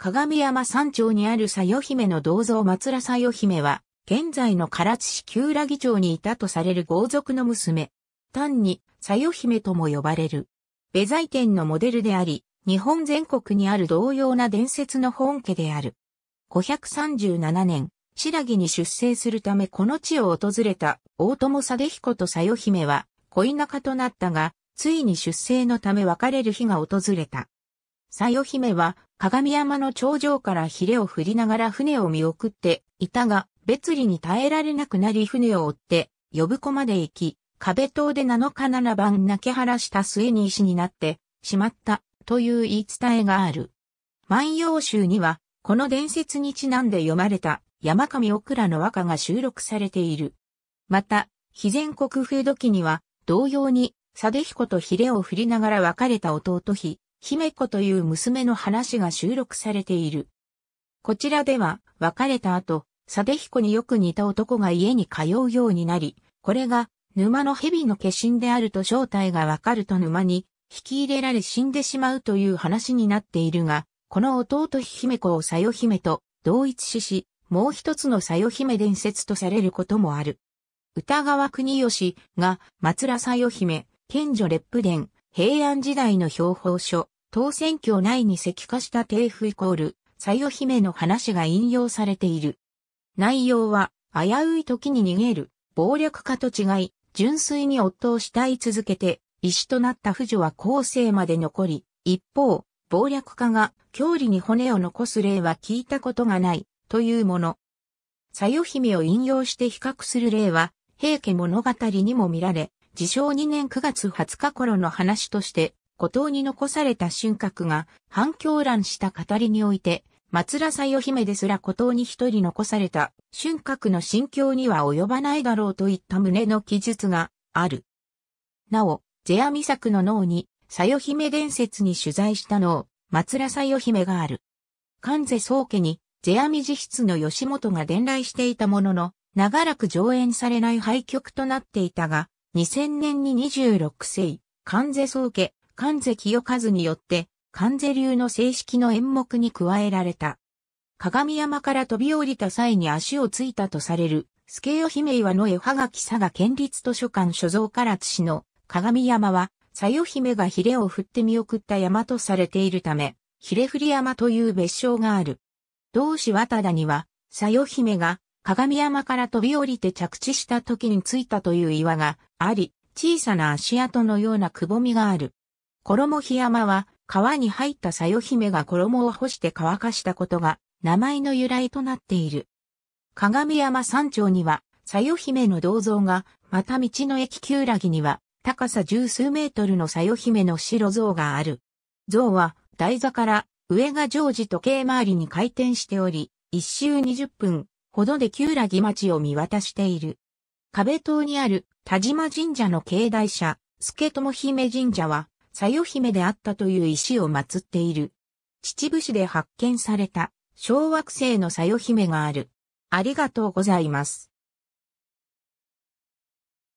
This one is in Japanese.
鏡山山頂にあるさよ姫の銅像松良さよ姫は、現在の唐津市旧良木町にいたとされる豪族の娘。単に、さよ姫とも呼ばれる。米ザ天店のモデルであり、日本全国にある同様な伝説の本家である。537年、白木に出征するためこの地を訪れた大友貞彦とさよ姫は恋仲となったが、ついに出征のため別れる日が訪れた。さよ姫は、鏡山の頂上からヒレを振りながら船を見送っていたが、別離に耐えられなくなり船を追って、呼ぶ子まで行き、壁島で7日7番泣き晴らした末に石になってしまったという言い伝えがある。万葉集には、この伝説にちなんで読まれた山上オクラの和歌が収録されている。また、非前国風土記には、同様に、ヒ彦とヒレを振りながら別れた弟比、姫子という娘の話が収録されている。こちらでは、別れた後、貞彦によく似た男が家に通うようになり、これが、沼の蛇の化身であると正体がわかると沼に、引き入れられ死んでしまうという話になっているが、この弟姫子をさよ姫と同一視し、もう一つのさよ姫伝説とされることもある。歌川国吉が、松良さよ姫、賢女烈プ伝、平安時代の標法書、当選挙内に石化した帝府イコール、さよ姫の話が引用されている。内容は、危うい時に逃げる、暴力家と違い、純粋に夫を慕い続けて、医師となった婦女は後世まで残り、一方、暴力家が、郷里に骨を残す例は聞いたことがない、というもの。さよ姫を引用して比較する例は、平家物語にも見られ、自称2年9月20日頃の話として、孤島に残された春閣が反響乱した語りにおいて、松田佐代姫ですら孤島に一人残された春閣の心境には及ばないだろうといった旨の記述がある。なお、ジェアミ作の脳に、佐代姫伝説に取材したのを、松田佐代姫がある。関瀬宗家に、ジェアミ自筆の吉本が伝来していたものの、長らく上演されない廃曲となっていたが、2000年に26世、関税宗家、関税清和によって、関税流の正式の演目に加えられた。鏡山から飛び降りた際に足をついたとされる、スケヨ姫岩の絵はがき佐賀県立図書館所蔵から津市の鏡山は、佐よ姫がヒレを振って見送った山とされているため、ヒレ振り山という別称がある。同氏渡田には、佐よ姫が鏡山から飛び降りて着地した時についたという岩があり、小さな足跡のようなくぼみがある。衣檜山は、川に入ったさよ姫が衣を干して乾かしたことが、名前の由来となっている。鏡山山頂には、さよ姫の銅像が、また道の駅旧らぎには、高さ十数メートルのさよ姫の白像がある。像は、台座から、上が常時時計回りに回転しており、一周20分、ほどで旧良木町を見渡している。壁島にある田島神社の境内社、助友姫神社は、さよ姫であったという石を祀っている。秩父市で発見された小惑星のさよ姫がある。ありがとうございます。